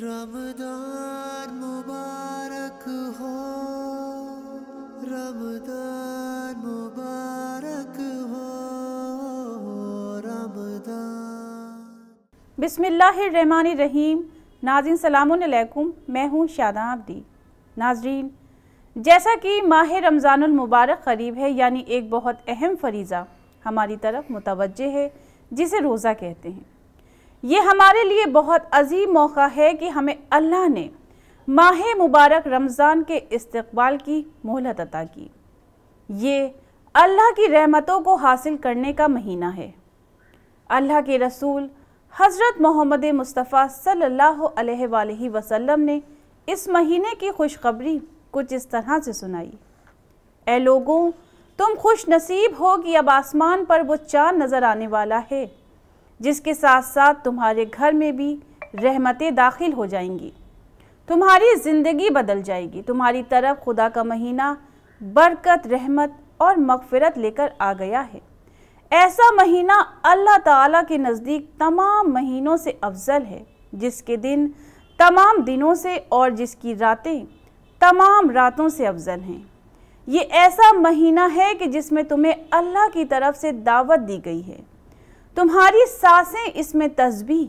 रमदान मुबारक हो रमदान मुबारक हो रमदान बिसमान रहीम नाजिन सलामकुम मैं हूँ शादा आबदी नाजरीन जैसा कि माह रमज़ानमबारक करीब है यानी एक बहुत अहम फरीज़ा हमारी तरफ मुतवजह है जिसे रोज़ा कहते हैं ये हमारे लिए बहुत अजीम मौका है कि हमें अल्लाह ने माह मुबारक रमज़ान के इस्तबाल की मोहलत अदा की ये अल्लाह की रहमतों को हासिल करने का महीना है अल्लाह के रसूल हज़रत मोहम्मद मुस्तफ़ा सल्लल्लाहु अलैहि वसल्लम ने इस महीने की खुशखबरी कुछ इस तरह से सुनाई ए लोगों तुम खुश नसीब हो कि अब आसमान पर वो चाँद नज़र आने वाला है जिसके साथ साथ तुम्हारे घर में भी रहमतें दाखिल हो जाएंगी तुम्हारी ज़िंदगी बदल जाएगी तुम्हारी तरफ खुदा का महीना बरकत रहमत और मगफरत लेकर आ गया है ऐसा महीना अल्लाह ताला के नज़दीक तमाम महीनों से अफजल है जिसके दिन तमाम दिनों से और जिसकी रातें तमाम रातों से अफजल हैं ये ऐसा महीना है कि जिसमें तुम्हें अल्लाह की तरफ से दावत दी गई है तुम्हारी सांसें इसमें तस्बी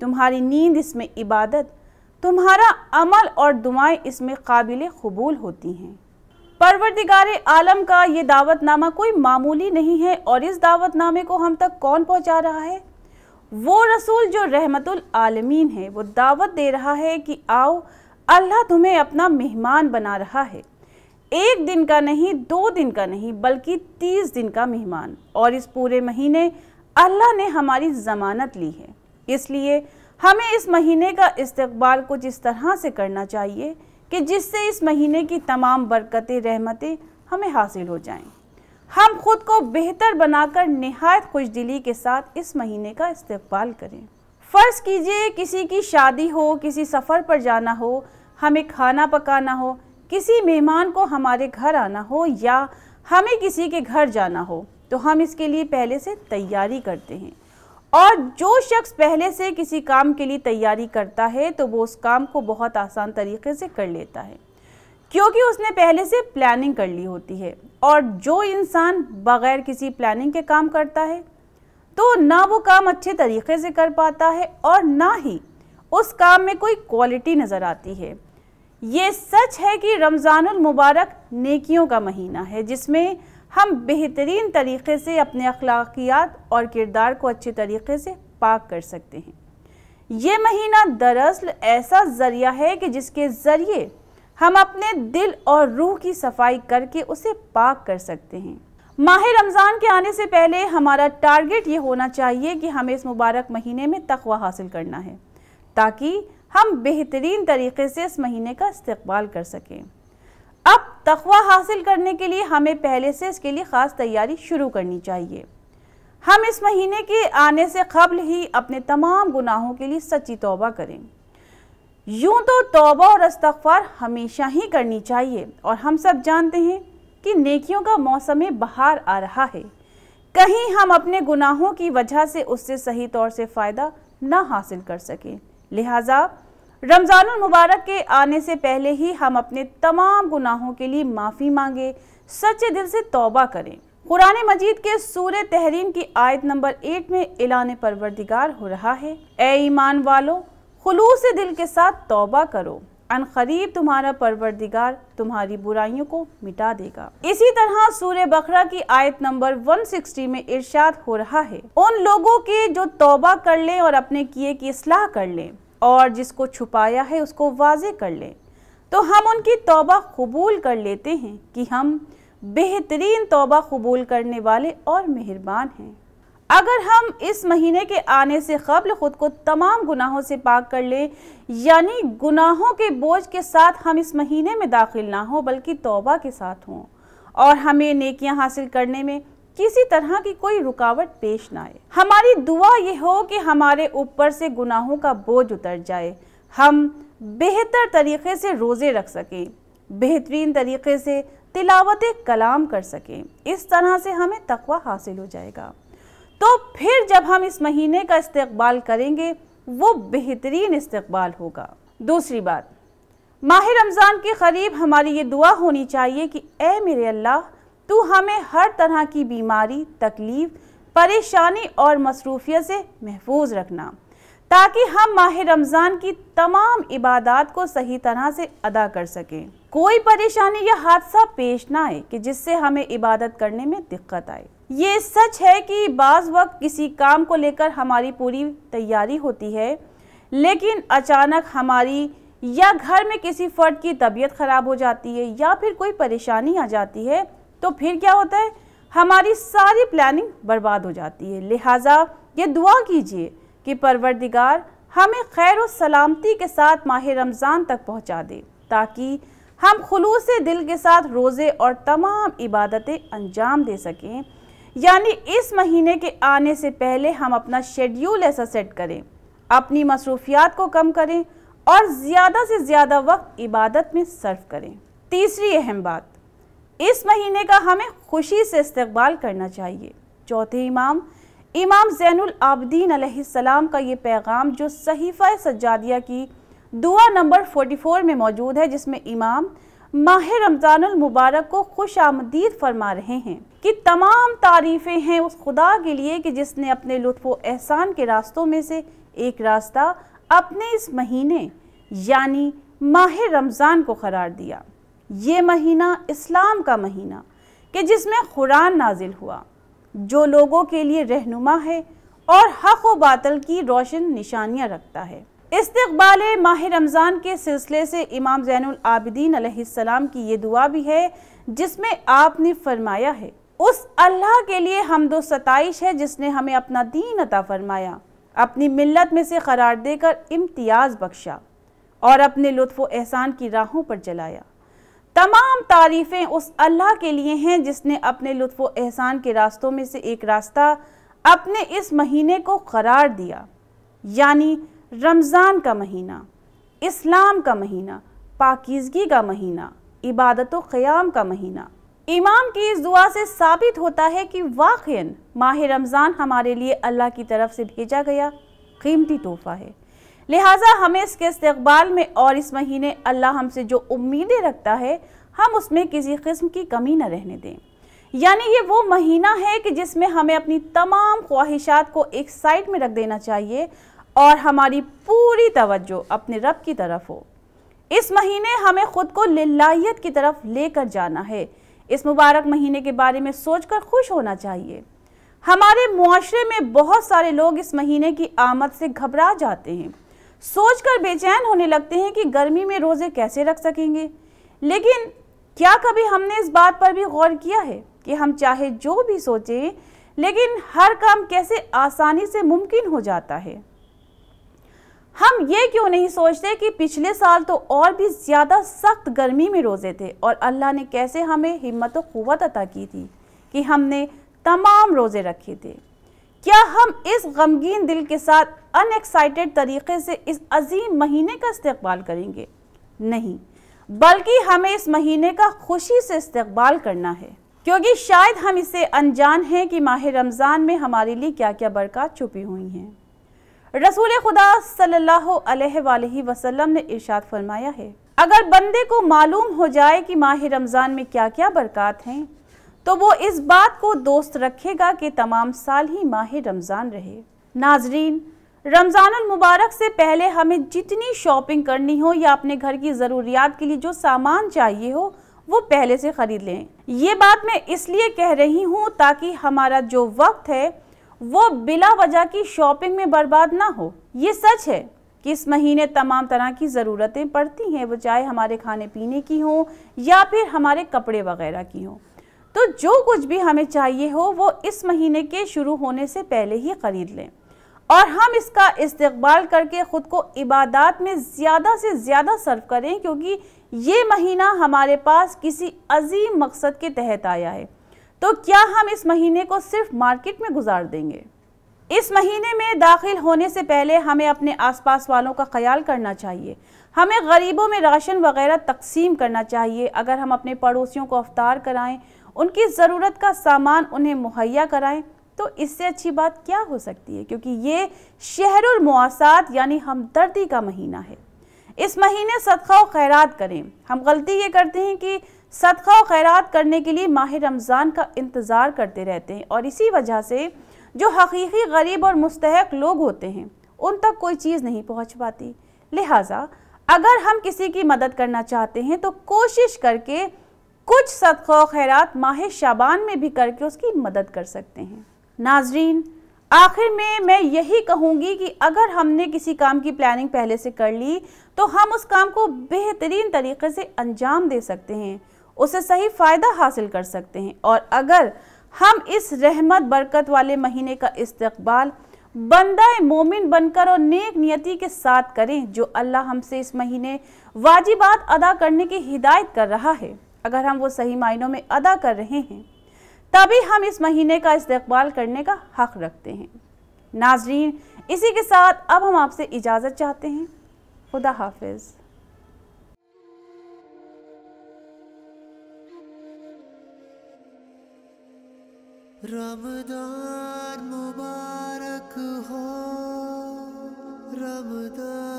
तुम्हारी नींद इसमें इबादत तुम्हारा अमल और दुआएं इसमें काबिल कबूल होती हैं परवरदिगार आलम का ये दावतनामा कोई मामूली नहीं है और इस दावतनामे को हम तक कौन पहुंचा रहा है वो रसूल जो रहमतुल आलमीन है वो दावत दे रहा है कि आओ अल्लाह तुम्हें अपना मेहमान बना रहा है एक दिन का नहीं दो दिन का नहीं बल्कि तीस दिन का मेहमान और इस पूरे महीने अल्लाह ने हमारी ज़मानत ली है इसलिए हमें इस महीने का इस्तबाल कुछ इस तरह से करना चाहिए कि जिससे इस महीने की तमाम बरकतें रहमतें हमें हासिल हो जाएं। हम खुद को बेहतर बनाकर नहायत खुश दिली के साथ इस महीने का इस्तबाल करें फ़र्ज़ कीजिए किसी की शादी हो किसी सफ़र पर जाना हो हमें खाना पकाना हो किसी मेहमान को हमारे घर आना हो या हमें किसी के घर जाना हो तो हम इसके लिए पहले से तैयारी करते हैं और जो शख्स पहले से किसी काम के लिए तैयारी करता है तो वो उस काम को बहुत आसान तरीके से कर लेता है क्योंकि उसने पहले से प्लानिंग कर ली होती है और जो इंसान बगैर किसी प्लानिंग के काम करता है तो ना वो काम अच्छे तरीके से कर पाता है और ना ही उस काम में कोई क्वालिटी नज़र आती है ये सच है कि रमज़ान मुबारक नेकियों का महीना है जिसमें हम बेहतरीन तरीके से अपने अखलाकियात और किरदार को अच्छे तरीके से पाक कर सकते हैं ये महीना दरअसल ऐसा ज़रिया है कि जिसके ज़रिए हम अपने दिल और रूह की सफाई करके उसे पाक कर सकते हैं माह रमज़ान के आने से पहले हमारा टारगेट ये होना चाहिए कि हमें इस मुबारक महीने में तकवा हासिल करना है ताकि हम बेहतरीन तरीके से इस महीने का इस्तबाल कर सकें अब तखवा हासिल करने के लिए हमें पहले से इसके लिए ख़ास तैयारी शुरू करनी चाहिए हम इस महीने के आने से कबल ही अपने तमाम गुनाहों के लिए सच्ची तोबा करें यूं तो तौबा और अस्तफार हमेशा ही करनी चाहिए और हम सब जानते हैं कि नेकियों का मौसम बहार आ रहा है कहीं हम अपने गुनाहों की वजह से उससे सही तौर से फ़ायदा ना हासिल कर सकें लिहाजा रमज़ान मुबारक के आने से पहले ही हम अपने तमाम गुनाहों के लिए माफ़ी मांगे सच्चे दिल से तौबा करें कुरान मजीद के सूर तहरीम की आयत नंबर एट में ऐलान परवरदिगार हो रहा है ए ईमान वालों खलूस दिल के साथ तौबा करो अन खरीब तुम्हारा परवरदिगार तुम्हारी बुराइयों को मिटा देगा इसी तरह सूर्य बकरा की आयत नंबर 160 में इरशाद हो रहा है उन लोगों के जो तौबा कर लें और अपने किए की असलाह कर लें और जिसको छुपाया है उसको वाजे कर लें तो हम उनकी तौबा कबूल कर लेते हैं कि हम बेहतरीन तौबा कबूल करने वाले और मेहरबान हैं अगर हम इस महीने के आने से कबल ख़ुद को तमाम गुनाहों से पाक कर लें यानी गुनाहों के बोझ के साथ हम इस महीने में दाखिल ना हों बल्कि तौबा के साथ हों और हमें नेकियां हासिल करने में किसी तरह की कोई रुकावट पेश ना आए हमारी दुआ ये हो कि हमारे ऊपर से गुनाहों का बोझ उतर जाए हम बेहतर तरीके से रोज़े रख सकें बेहतरीन तरीके से तिलावत कलाम कर सकें इस तरह से हमें तकवा हासिल हो जाएगा तो फिर जब हम इस महीने का इस्तकबाल करेंगे वो बेहतरीन इस्तकबाल होगा दूसरी बात माह रमज़ान के करीब हमारी ये दुआ होनी चाहिए कि ए मेरे अल्लाह तू हमें हर तरह की बीमारी तकलीफ परेशानी और मसरूफियत से महफूज रखना ताकि हम माह रमज़ान की तमाम इबादत को सही तरह से अदा कर सकें कोई परेशानी या हादसा पेश ना आए कि जिससे हमें इबादत करने में दिक्कत आए ये सच है कि बाज़ वक्त किसी काम को लेकर हमारी पूरी तैयारी होती है लेकिन अचानक हमारी या घर में किसी फ़र्द की तबीयत ख़राब हो जाती है या फिर कोई परेशानी आ जाती है तो फिर क्या होता है हमारी सारी प्लानिंग बर्बाद हो जाती है लिहाजा ये दुआ कीजिए कि परवरदिगार हमें खैर और सलामती के साथ माह रमज़ान तक पहुंचा दे ताकि हम खलूस दिल के साथ रोज़े और तमाम इबादतें अंजाम दे सकें यानी इस महीने के आने से पहले हम अपना शेड्यूल ऐसा सेट करें अपनी मसरूफियात को कम करें और ज़्यादा से ज़्यादा वक्त इबादत में सर्व करें तीसरी अहम बात इस महीने का हमें खुशी से इस्तबाल करना चाहिए चौथे इमाम इमाम जैनुल आबदीन सलाम का ये पैगाम जो सहीफ़ा सज्जादिया की दुआ नंबर 44 में मौजूद है जिसमें इमाम माह रमजान मुबारक को खुश आमदीद फरमा रहे हैं कि तमाम तारीफ़ें हैं उस खुदा के लिए कि जिसने अपने लुत्फ़ एहसान के रास्तों में से एक रास्ता अपने इस महीने यानी माह रमज़ान को करार दिया ये महीना इस्लाम का महीना कि जिसमें कुरान नाजिल हुआ जो लोगों के लिए रहनुमा है और हक व बातल की रोशन निशानियाँ रखता है इस्तबाल माह रमज़ान के सिलसिले से इमाम ज़ैनआबदीन आलाम की ये दुआ भी है जिसमें आपने फरमाया है उस अल्लाह के लिए हम दो सताइश है जिसने हमें अपना दीन अता फरमाया अपनी मिलत में से करार देकर इम्तियाज़ बख्शा और अपने लुत्फ़ एहसान की राहों पर चलाया तमाम तारीफ़ें उस अल्लाह के लिए हैं जिसने अपने लुत्फ़ एहसान के रास्तों में से एक रास्ता अपने इस महीने को करार दिया यानी रमज़ान का महीना इस्लाम का महीना पाकिजगी का महीना इबादत क़याम का महीना इमाम की इस दुआ से साबित होता है कि वाक़ माह रमज़ान हमारे लिए अल्लाह की तरफ से भेजा गया कीमती तोहफ़ा है लिहाजा हमें इसके इस्तबाल में और इस महीने अल्लाह हमसे जो उम्मीदें रखता है हम उसमें किसी किस्म की कमी न रहने दें यानी ये वो महीना है कि जिसमें हमें अपनी तमाम ख्वाहिशात को एक साइड में रख देना चाहिए और हमारी पूरी तवज्जो अपने रब की तरफ हो इस महीने हमें ख़ुद को लाइत की तरफ लेकर जाना है इस मुबारक महीने के बारे में सोचकर खुश होना चाहिए हमारे माशरे में बहुत सारे लोग इस महीने की आमद से घबरा जाते हैं सोचकर बेचैन होने लगते हैं कि गर्मी में रोज़े कैसे रख सकेंगे लेकिन क्या कभी हमने इस बात पर भी गौर किया है कि हम चाहे जो भी सोचें लेकिन हर काम कैसे आसानी से मुमकिन हो जाता है हम ये क्यों नहीं सोचते कि पिछले साल तो और भी ज़्यादा सख्त गर्मी में रोज़े थे और अल्लाह ने कैसे हमें हिम्मत और क़वत अता की थी कि हमने तमाम रोज़े रखे थे क्या हम इस गमगीन दिल के साथ अनएक्साइटेड तरीके से इस अजीम महीने का इस्तेबाल करेंगे नहीं बल्कि हमें इस महीने का खुशी से इस्तेबाल करना है क्योंकि शायद हम इसे अनजान हैं कि माह रमज़ान में हमारे लिए क्या क्या बरकत छुपी हुई हैं रसूल खुदा सल्लल्लाहु अलैहि वसल्लम ने इरशाद फरमाया है अगर बंदे को मालूम हो जाए कि माह रमज़ान में क्या क्या बरकत हैं तो वो इस बात को दोस्त रखेगा कि तमाम साल ही माह रमज़ान रहे नाजरीन रमज़ान मुबारक से पहले हमें जितनी शॉपिंग करनी हो या अपने घर की ज़रूरियात के लिए जो सामान चाहिए हो वो पहले से ख़रीद लें ये बात मैं इसलिए कह रही हूँ ताकि हमारा जो वक्त है वो बिला वजह की शॉपिंग में बर्बाद ना हो ये सच है कि इस महीने तमाम तरह की ज़रूरतें पड़ती हैं वो चाहे हमारे खाने पीने की हों या फिर हमारे कपड़े वगैरह की हों तो जो कुछ भी हमें चाहिए हो वो इस महीने के शुरू होने से पहले ही ख़रीद लें और हम इसका इस्तेबाल करके ख़ुद को इबादत में ज़्यादा से ज़्यादा सर्व करें क्योंकि ये महीना हमारे पास किसी अजीम मकसद के तहत आया है तो क्या हम इस महीने को सिर्फ मार्केट में गुजार देंगे इस महीने में दाखिल होने से पहले हमें अपने आसपास वालों का ख्याल करना चाहिए हमें गरीबों में राशन वगैरह तकसीम करना चाहिए अगर हम अपने पड़ोसियों को अवतार कराएं उनकी ज़रूरत का सामान उन्हें मुहैया कराएं तो इससे अच्छी बात क्या हो सकती है क्योंकि ये शहरुल मुआसात यानी हमदर्दी का महीना है इस महीने सदका व खैरात करें हम गलती ये करते हैं कि सदका व खैरात करने के लिए माह रमज़ान का इंतज़ार करते रहते हैं और इसी वजह से जो हकीकी गरीब और मुस्तक लोग होते हैं उन तक कोई चीज़ नहीं पहुँच पाती लिहाजा अगर हम किसी की मदद करना चाहते हैं तो कोशिश करके कुछ सदक़ खैरात माह शाबान में भी करके उसकी मदद कर सकते हैं नाजरीन आखिर में मैं यही कहूँगी कि अगर हमने किसी काम की प्लानिंग पहले से कर ली तो हम उस काम को बेहतरीन तरीके से अंजाम दे सकते हैं उसे सही फ़ायदा हासिल कर सकते हैं और अगर हम इस रहमत बरकत वाले महीने का इस्तबाल बंदा मोमिन बनकर और नेक नियति के साथ करें जो अल्लाह हमसे इस महीने वाजिबात अदा करने की हिदायत कर रहा है अगर हम वो सही मायनों में अदा कर रहे हैं तभी हम इस महीने का इस्तकबाल करने का हक रखते हैं नाजरीन इसी के साथ अब हम आपसे इजाज़त चाहते हैं खुदा हाफिज़ रमदान मुबारक हो रमदान